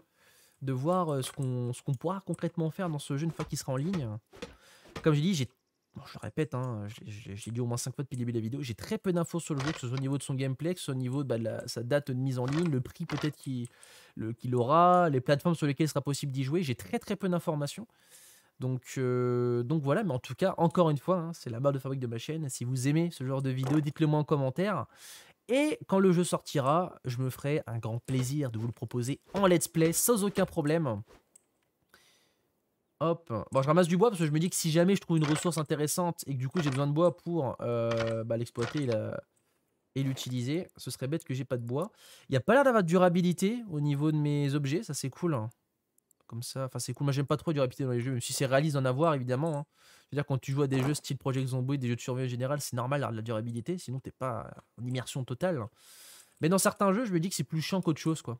de voir euh, ce qu'on pourra concrètement faire dans ce jeu une fois qu'il sera en ligne. Comme je dis, j'ai je le répète, hein, j'ai j'ai dit au moins 5 fois depuis le début de la vidéo, j'ai très peu d'infos sur le jeu, que ce soit au niveau de son gameplay, que ce soit au niveau bah, de, sa date de mise en ligne, le prix peut-être qu'il aura, les plateformes sur lesquelles il sera possible d'y jouer. J'ai très très peu d'informations. Donc, euh, donc voilà, mais en tout cas, encore une fois, hein, c'est la barre de fabrique de ma chaîne. Si vous aimez ce genre de vidéos, dites-le moi en commentaire. Et quand le jeu sortira, je me ferai un grand plaisir de vous le proposer en let's play sans aucun problème. Hop. Bon, je ramasse du bois parce que je me dis que si jamais je trouve une ressource intéressante et que du coup j'ai besoin de bois pour euh, bah, l'exploiter et l'utiliser, ce serait bête que j'ai pas de bois. Il n'y a pas l'air d'avoir de durabilité au niveau de mes objets, ça c'est cool. Hein. Comme ça, enfin c'est cool. Moi j'aime pas trop la durabilité dans les jeux, même si c'est réaliste d'en avoir évidemment. Hein. Je veux dire, quand tu joues à des jeux style Project Zomboid, des jeux de survie en général, c'est normal d'avoir de la durabilité, sinon t'es pas en immersion totale. Mais dans certains jeux, je me dis que c'est plus chiant qu'autre chose quoi.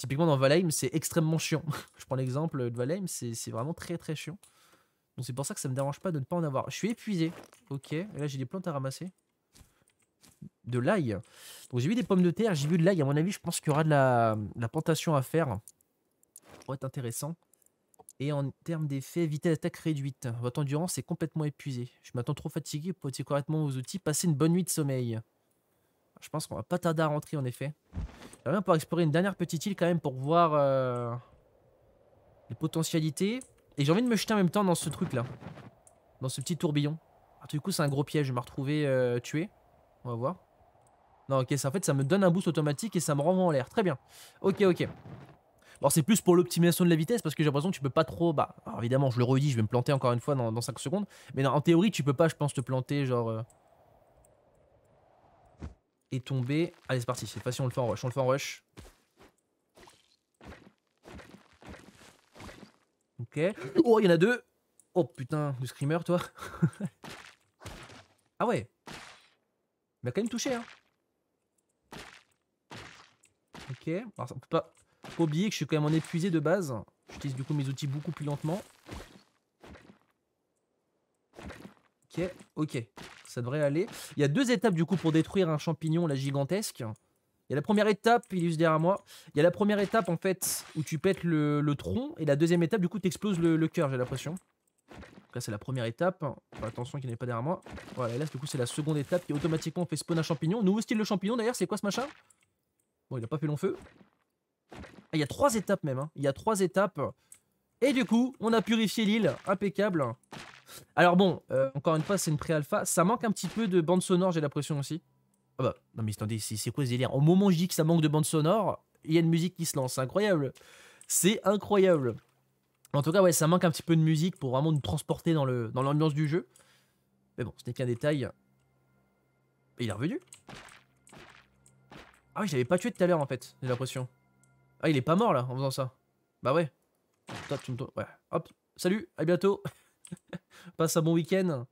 Typiquement dans Valheim, c'est extrêmement chiant. (laughs) je prends l'exemple de Valheim, c'est vraiment très très chiant. Donc c'est pour ça que ça me dérange pas de ne pas en avoir. Je suis épuisé. Ok, là j'ai des plantes à ramasser. De l'ail. Donc j'ai vu des pommes de terre, j'ai vu de l'ail. À mon avis, je pense qu'il y aura de la, plantation à faire. Ça pourrait être intéressant. Et en termes d'effet, vitesse d'attaque réduite. Votre endurance est complètement épuisée. Je m'attends trop fatigué pour être correctement aux outils. Passez une bonne nuit de sommeil. Je pense qu'on va pas tarder à rentrer en effet. J'aimerais bien pouvoir explorer une dernière petite île quand même pour voir euh, les potentialités. Et j'ai envie de me jeter en même temps dans ce truc là. Dans ce petit tourbillon. Ah, du coup c'est un gros piège, je vais me retrouver euh, tué. On va voir. Non ok, ça, en fait ça me donne un boost automatique et ça me renvoie en l'air. Très bien. Ok ok. Bon, c'est plus pour l'optimisation de la vitesse parce que j'ai l'impression que tu peux pas trop. Bah, alors évidemment, je le redis, je vais me planter encore une fois dans, 5 secondes. Mais en théorie, tu peux pas, je pense, te planter genre. Euh, est tombé. Allez, c'est parti. c'est facile on le fait en rush. On le fait en rush. Ok. Oh, il y en a deux. Oh putain, du screamer, toi. (laughs) ah ouais. Il m'a quand même touché, hein. Ok. Alors, peut pas oublier que je suis quand même en épuisé de base. J'utilise du coup mes outils beaucoup plus lentement. Ok, ok ça devrait aller. Il y a deux étapes du coup pour détruire un champignon, la gigantesque. Il y a la première étape, il est juste derrière moi. Il y a la première étape en fait où tu pètes le, tronc et la deuxième étape du coup t'exploses le, le cœur, j'ai l'impression. Là c'est la première étape. attention qu'il n'est pas derrière moi. Voilà, et là du coup c'est la seconde étape qui automatiquement fait spawn un champignon. Nouveau style le champignon d'ailleurs, c'est quoi ce machin Bon, il a pas fait long feu. Ah, il y a trois étapes même. Hein. Il y a trois étapes. Et du coup, on a purifié l'île, impeccable. Alors bon, euh, encore une fois, c'est une pré-alpha. Ça manque un petit peu de bande sonore, j'ai l'impression aussi. Ah bah, non mais attendez, c'est quoi ce délire Au moment où je dis que ça manque de bande sonore, il y a une musique qui se lance, incroyable. C'est incroyable. En tout cas, ouais, ça manque un petit peu de musique pour vraiment nous transporter dans l'ambiance dans du jeu. Mais bon, ce n'est qu'un détail. Et il est revenu Ah oui, je l'avais pas tué tout à l'heure en fait, j'ai l'impression. Ah, il est pas mort là, en faisant ça. Bah ouais salut, à bientôt. (laughs) Passe un bon week-end.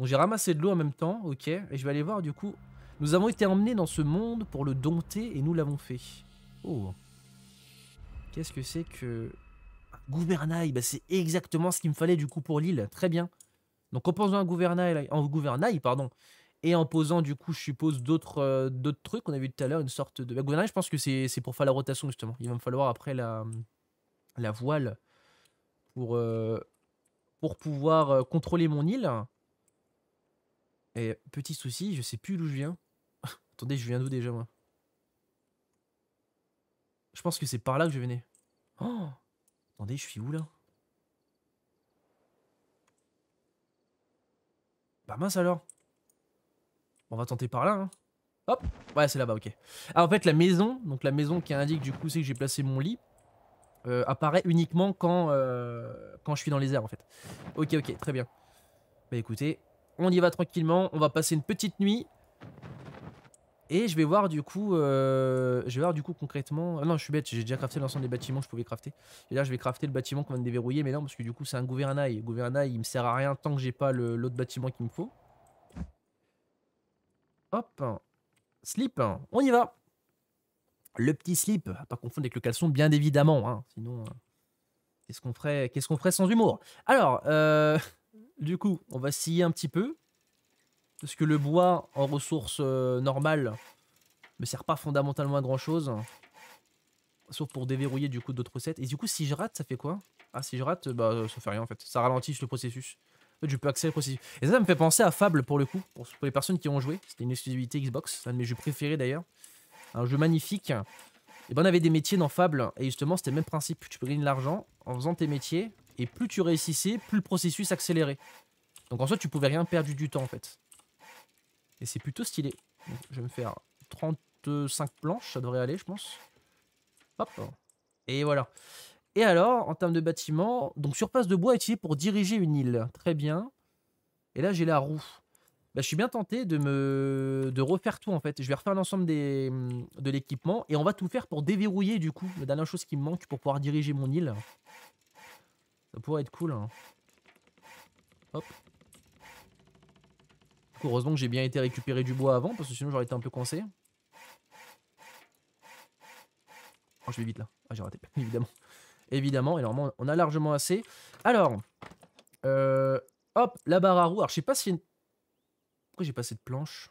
j'ai ramassé de l'eau en même temps, ok. Et je vais aller voir du coup. Nous avons été emmenés dans ce monde pour le dompter et nous l'avons fait. Oh. Qu'est-ce que c'est que... Gouvernail, bah, c'est exactement ce qu'il me fallait du coup pour l'île. Très bien. Donc en posant un gouvernail, en gouvernail pardon, et en posant du coup, je suppose, d'autres euh, d'autres trucs. On a vu tout à l'heure une sorte de... Bah, gouvernail, je pense que c'est pour faire la rotation justement. Il va me falloir après la la voile pour, euh, pour pouvoir euh, contrôler mon île. Et petit souci, je sais plus d'où je viens. (laughs) Attendez, je viens d'où déjà moi Je pense que c'est par là que je venais. Oh Attendez, je suis où là Bah mince alors On va tenter par là hein. Hop Ouais c'est là-bas ok. Ah en fait la maison, donc la maison qui indique du coup c'est que j'ai placé mon lit euh, apparaît uniquement quand, euh, quand je suis dans les airs en fait. Ok, ok, très bien. Bah écoutez, on y va tranquillement, on va passer une petite nuit. Et je vais voir du coup, euh, je vais voir du coup concrètement. Ah non, je suis bête, j'ai déjà crafté l'ensemble des bâtiments, je pouvais crafter. Et là, je vais crafter le bâtiment qu'on va de déverrouiller, mais non, parce que du coup, c'est un gouvernail. Le gouvernail, il me sert à rien tant que j'ai pas l'autre bâtiment qu'il me faut. Hop, slip, on y va. Le petit slip, à pas confondre avec le caleçon, bien évidemment. Hein, sinon, euh, qu'est-ce qu'on ferait, qu'est-ce qu'on ferait sans humour Alors, euh, du coup, on va scier un petit peu. Parce que le bois en ressources euh, normale ne me sert pas fondamentalement à grand-chose. Sauf pour déverrouiller du coup d'autres recettes. Et du coup, si je rate, ça fait quoi Ah, si je rate, bah ça fait rien en fait. Ça ralentit le processus. En fait, je peux accélérer le processus. Et ça, me fait penser à Fable pour le coup, pour, les personnes qui ont joué. C'était une exclusivité Xbox, c'est un de mes jeux préférés d'ailleurs un jeu magnifique. Et ben on avait des métiers dans Fable, et justement c'était le même principe, tu peux gagner de l'argent en faisant tes métiers, et plus tu réussissais, plus le processus accélérait. Donc en soi tu pouvais rien perdre du temps en fait. Et c'est plutôt stylé. je vais me faire 35 planches, ça devrait aller je pense. Hop, et voilà. Et alors, en termes de bâtiment, donc surface de bois utilisée pour diriger une île. Très bien. Et là, j'ai la roue je suis bien tenté de me de refaire tout en fait. Je vais refaire l'ensemble des mm, de l'équipement et on va tout faire pour déverrouiller du coup la dernière chose qui me manque pour pouvoir diriger mon île. Ça pourrait être cool. Hein. Hop. Heureusement que j'ai bien été récupéré du bois avant parce que sinon j'aurais été un peu coincé. Oh, je vais vite là. Ah, j'ai raté, (laughs) évidemment. Évidemment, et normalement on a largement assez. Alors, euh, hop, la barre à roue. Alors je sais pas si j'ai pas cette planche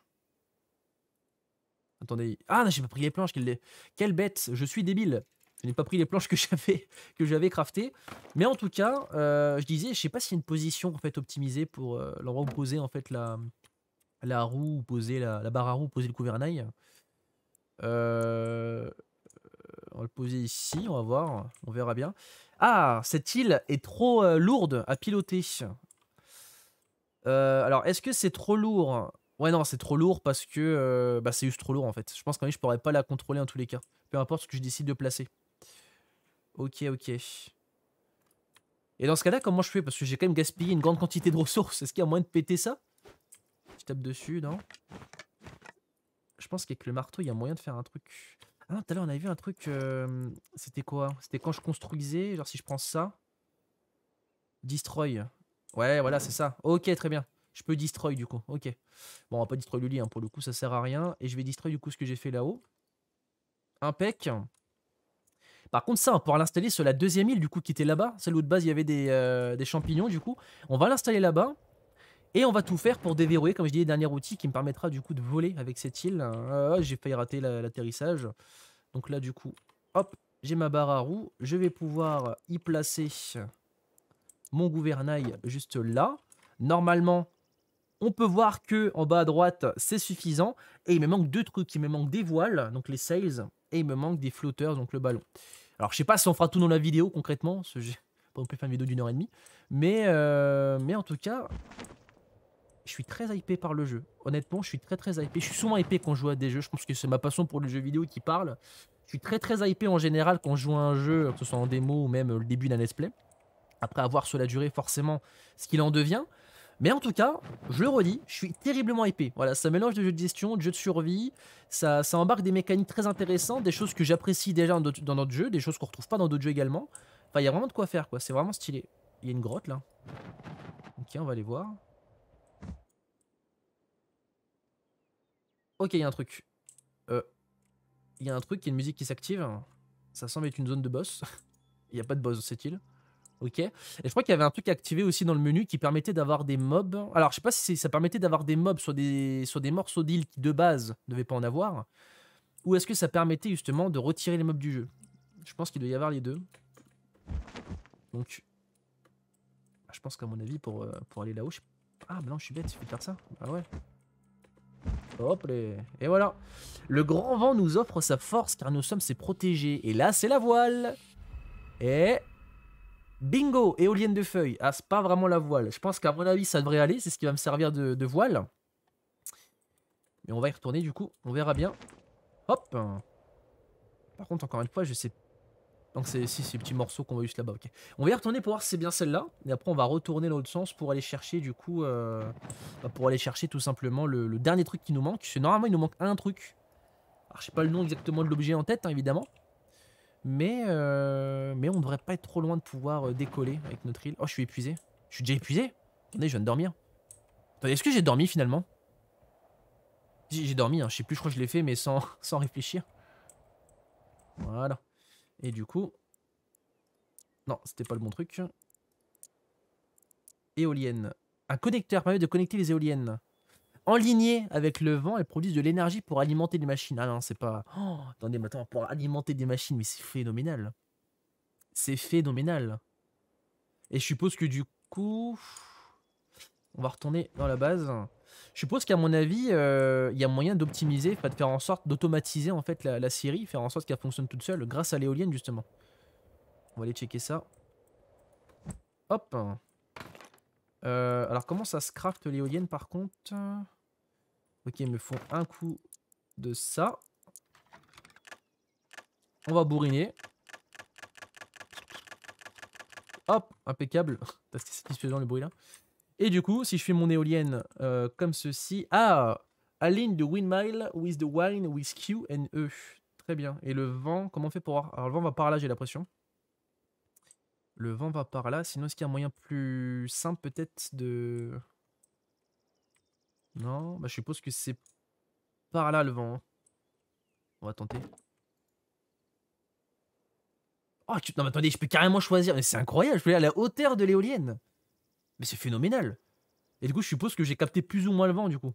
Attendez. Ah, non, j'ai pas pris les planches. Quelle, quelle bête Je suis débile. Je n'ai pas pris les planches que (laughs) j'avais que j'avais craftées. Mais en tout cas, euh, je disais, je sais pas s'il y a une position en fait optimisée pour euh, l'endroit où poser en fait la la roue, poser la, barre à roue, poser le gouvernail. Euh, on le poser ici, on va voir, on verra bien. Ah, cette île est trop lourde à piloter. Euh, alors, est-ce que c'est trop lourd Ouais, non, c'est trop lourd parce que euh, bah, c'est juste trop lourd en fait. Je pense qu'en je pourrais pas la contrôler en tous les cas. Peu importe ce que je décide de placer. Ok, ok. Et dans ce cas-là, comment je fais Parce que j'ai quand même gaspillé une grande quantité de ressources. Est-ce qu'il y a moyen de péter ça Je tape dessus, non Je pense qu'avec le marteau, il y a moyen de faire un truc. Ah, tout à l'heure, on avait vu un truc. Euh, c'était quoi C'était quand je construisais. Genre, si je prends ça. Destroy. Ouais, voilà, c'est ça. Ok, très bien. Je peux destroy du coup. Ok. Bon, on va pas destroy le hein, lit, pour le coup, ça sert à rien. Et je vais destroy du coup ce que j'ai fait là-haut. Impec. Par contre, ça, on pourra l'installer sur la deuxième île du coup qui était là-bas. Celle où de base il y avait des, euh, des champignons du coup. On va l'installer là-bas. Et on va tout faire pour déverrouiller, comme je disais, les derniers outils qui me permettra du coup de voler avec cette île. Ah, ah, j'ai failli rater l'atterrissage. Donc là, du coup, hop, j'ai ma barre à roues. Je vais pouvoir y placer mon gouvernail juste là. Normalement, on peut voir que en bas à droite, c'est suffisant. Et il me manque deux trucs. Il me manque des voiles, donc les sails, et il me manque des flotteurs, donc le ballon. Alors je sais pas si on fera tout dans la vidéo concrètement, Je pas non plus faire une vidéo d'une heure et demie. Mais, euh, mais en tout cas, je suis très hypé par le jeu. Honnêtement, je suis très très hypé. Je suis souvent hypé quand je joue à des jeux. Je pense que c'est ma passion pour les jeux vidéo qui parle. Je suis très très hypé en général quand je joue à un jeu, que ce soit en démo ou même le début d'un let's play après avoir sur la durée forcément ce qu'il en devient. Mais en tout cas, je le redis, je suis terriblement épais. Voilà, ça mélange de jeux de gestion, de jeux de survie, ça, embarque des mécaniques très intéressantes, des choses que j'apprécie déjà dans d'autres, jeu jeux, des choses qu'on retrouve pas dans d'autres jeux également. Enfin, il y a vraiment de quoi faire, quoi. C'est vraiment stylé. Il y a une grotte là. Ok, on va aller voir. Ok, il y a un truc. Euh, il y a un truc, il y a une musique qui s'active. Ça semble être une zone de boss. (laughs) Il n'y a pas de boss c'est-il Ok. Et je crois qu'il y avait un truc activé aussi dans le menu qui permettait d'avoir des mobs. Alors, je sais pas si ça permettait d'avoir des mobs sur des, des morceaux d'île qui, de base, ne devaient pas en avoir. Ou est-ce que ça permettait justement de retirer les mobs du jeu Je pense qu'il doit y avoir les deux. Donc, bah, je pense qu'à mon avis, pour, euh, pour aller là-haut, je... Ah, blanc je suis bête, Je faut faire ça. Ah ouais. Hop, les... et voilà. Le grand vent nous offre sa force car nous sommes ses protégés. Et là, c'est la voile. Et Bingo, éolienne de feuilles. Ah, c'est pas vraiment la voile. Je pense qu'à mon avis, ça devrait aller. C'est ce qui va me servir de, voile. Mais on va y retourner du coup. On verra bien. Hop. Par contre, encore une fois, je sais. Donc, c'est si, ces petits morceaux qu'on voit juste là-bas. Ok. On va y retourner pour voir si c'est bien celle-là. Et après, on va retourner dans l'autre sens pour aller chercher du coup. Euh, bah, pour aller chercher tout simplement le, dernier truc qui nous manque. Parce normalement, il nous manque un truc. Alors, je sais pas le nom exactement de l'objet en tête, hein, évidemment. Mais, euh, mais on devrait pas être trop loin de pouvoir euh, décoller avec notre île. Oh, je suis épuisé. Je suis déjà épuisé Attendez, je viens de dormir. Attendez, est-ce que j'ai dormi finalement J'ai dormi, hein. je sais plus, je crois que je l'ai fait, mais sans, (laughs) sans réfléchir. Voilà. Et du coup... Non, c'était pas le bon truc. Éolienne. Un connecteur permet de connecter les éoliennes. En lignée avec le vent elles produisent de l'énergie pour alimenter des machines. Ah non, c'est pas. Oh, attendez, maintenant, pour alimenter des machines, mais c'est phénoménal. C'est phénoménal. Et je suppose que du coup. On va retourner dans la base. Je suppose qu'à mon avis, euh, il y a moyen d'optimiser, de faire en sorte d'automatiser en fait la, série, faire en sorte qu'elle fonctionne toute seule grâce à l'éolienne justement. On va aller checker ça. Hop. Euh, alors comment ça se craft l'éolienne par contre Ok, ils me font un coup de ça. On va bourriner. Hop, impeccable. (laughs) C'est satisfaisant le bruit là. Et du coup, si je fais mon éolienne euh, comme ceci. Ah aline the windmill with the wine with Q and E. Très bien. Et le vent, comment on fait pour voir Alors le vent va par là, j'ai l'impression. Le vent va par là. Sinon, est-ce qu'il y a un moyen plus simple peut-être de... Non, bah je suppose que c'est par là le vent. Hein. On va tenter. Oh, tu... non, mais attendez, je peux carrément choisir. Mais c'est incroyable, je peux aller à la hauteur de l'éolienne. Mais c'est phénoménal. Et du coup, je suppose que j'ai capté plus ou moins le vent, du coup.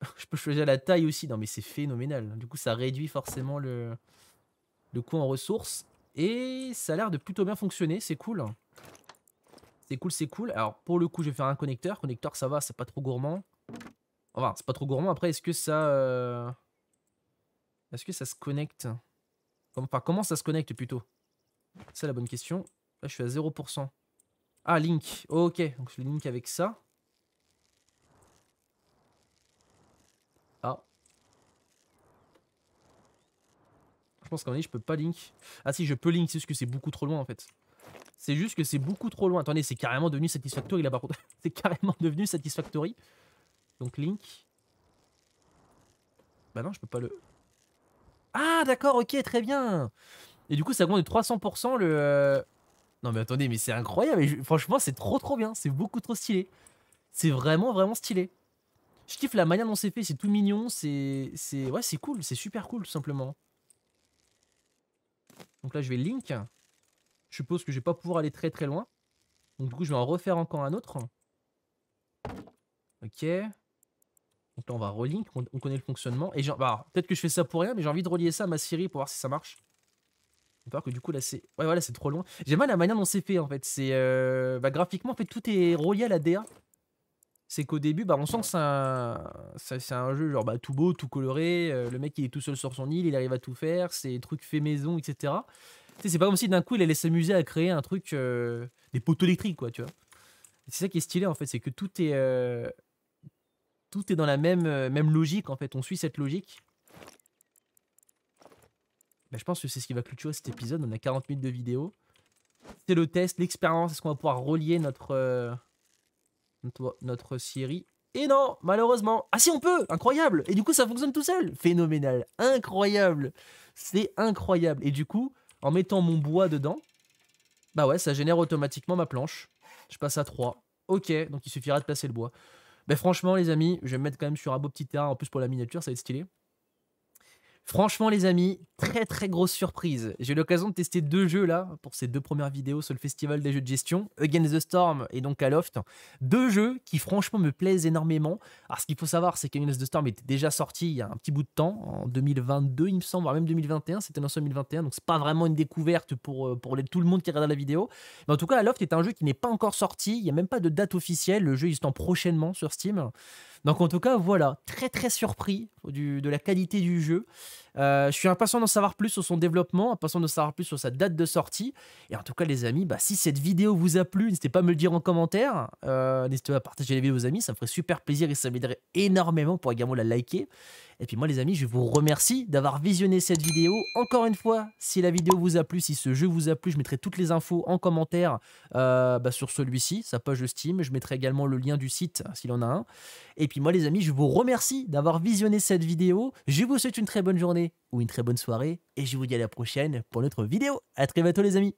(laughs) je peux choisir la taille aussi. Non, mais c'est phénoménal. Du coup, ça réduit forcément le, le coût en ressources. Et ça a l'air de plutôt bien fonctionner, c'est cool. C'est cool, c'est cool. Alors, pour le coup, je vais faire un connecteur. Connecteur, ça va, c'est pas trop gourmand. Enfin, c'est pas trop gourmand. Après, est-ce que ça... Euh, est-ce que ça se connecte Enfin, comment ça se connecte, plutôt C'est la bonne question. Là, je suis à 0%. Ah, link. ok, donc je le link avec ça. Ah. Je pense qu'en est, je peux pas link. Ah si, je peux link, c'est juste que c'est beaucoup trop loin, en fait. C'est juste que c'est beaucoup trop loin. Attendez, c'est carrément devenu Satisfactory là par contre. (laughs) c'est carrément devenu Satisfactory. Donc Link. Bah non, je peux pas le... Ah d'accord, ok, très bien. Et du coup, ça augmente de 300% le... Euh, non mais attendez, mais c'est incroyable. Franchement, c'est trop trop bien. C'est beaucoup trop stylé. C'est vraiment vraiment stylé. Je kiffe la manière dont c'est fait. C'est tout mignon. C'est... Ouais, c'est cool. C'est super cool, tout simplement. Donc là, je vais Link. Je suppose que je vais pas pouvoir aller très très loin. Donc du coup, je vais en refaire encore un autre. Ok. Donc là, on va relink, on, connaît le fonctionnement. Et bah, peut-être que je fais ça pour rien, mais j'ai envie de relier ça à ma Siri pour voir si ça marche. voir que du coup, là, c'est... Ouais, voilà, c'est trop loin. J'ai mal la manière dont c'est fait, en fait. C'est... Euh, bah, graphiquement, en fait, tout est relié à la DA. C'est qu'au début, bah, on sent que c'est un... C'est un jeu, genre, bah, tout beau, tout coloré. Euh, le mec, il est tout seul sur son île, il arrive à tout faire. C'est trucs fait maison, etc c'est pas comme si d'un coup il allait s'amuser à créer un truc, euh, des poteaux électriques, quoi, tu vois. C'est ça qui est stylé en fait, c'est que tout est, euh, tout est dans la même, euh, même logique en fait. On suit cette logique. Bah, je pense que c'est ce qui va clôturer cet épisode. On a 40 minutes de vidéo. C'est le test, l'expérience. Est-ce qu'on va pouvoir relier notre, notre série et non, malheureusement. Ah si, on peut Incroyable Et du coup, ça fonctionne tout seul Phénoménal Incroyable C'est incroyable Et du coup, en mettant mon bois dedans, bah ouais, ça génère automatiquement ma planche. Je passe à 3. Ok, donc il suffira de placer le bois. Mais ben franchement, les amis, je vais me mettre quand même sur un beau petit terrain. En plus, pour la miniature, ça va être stylé. Franchement, les amis, très très grosse surprise. J'ai eu l'occasion de tester deux jeux là pour ces deux premières vidéos sur le festival des jeux de gestion, Against the Storm et donc Aloft. Deux jeux qui franchement me plaisent énormément. Alors, ce qu'il faut savoir, c'est qu'Against the Storm était déjà sorti il y a un petit bout de temps, en 2022, il me semble, voire même 2021. C'était en 2021, donc c'est pas vraiment une découverte pour, euh, pour tout le monde qui regarde la vidéo. Mais en tout cas, Aloft est un jeu qui n'est pas encore sorti. Il n'y a même pas de date officielle. Le jeu est en prochainement sur Steam. Donc en tout cas, voilà, très très surpris du, de la qualité du jeu. Euh, je suis impatient d'en savoir plus sur son développement, impatient d'en savoir plus sur sa date de sortie. Et en tout cas, les amis, bah, si cette vidéo vous a plu, n'hésitez pas à me le dire en commentaire. Euh, n'hésitez pas à partager les vidéos aux amis, ça me ferait super plaisir et ça m'aiderait énormément pour également la liker. Et puis moi, les amis, je vous remercie d'avoir visionné cette vidéo. Encore une fois, si la vidéo vous a plu, si ce jeu vous a plu, je mettrai toutes les infos en commentaire euh, bah, sur celui-ci, sa page Steam. Je mettrai également le lien du site hein, s'il en a un. Et puis moi, les amis, je vous remercie d'avoir visionné cette vidéo. Je vous souhaite une très bonne journée ou une très bonne soirée et je vous dis à la prochaine pour notre vidéo. À très bientôt les amis.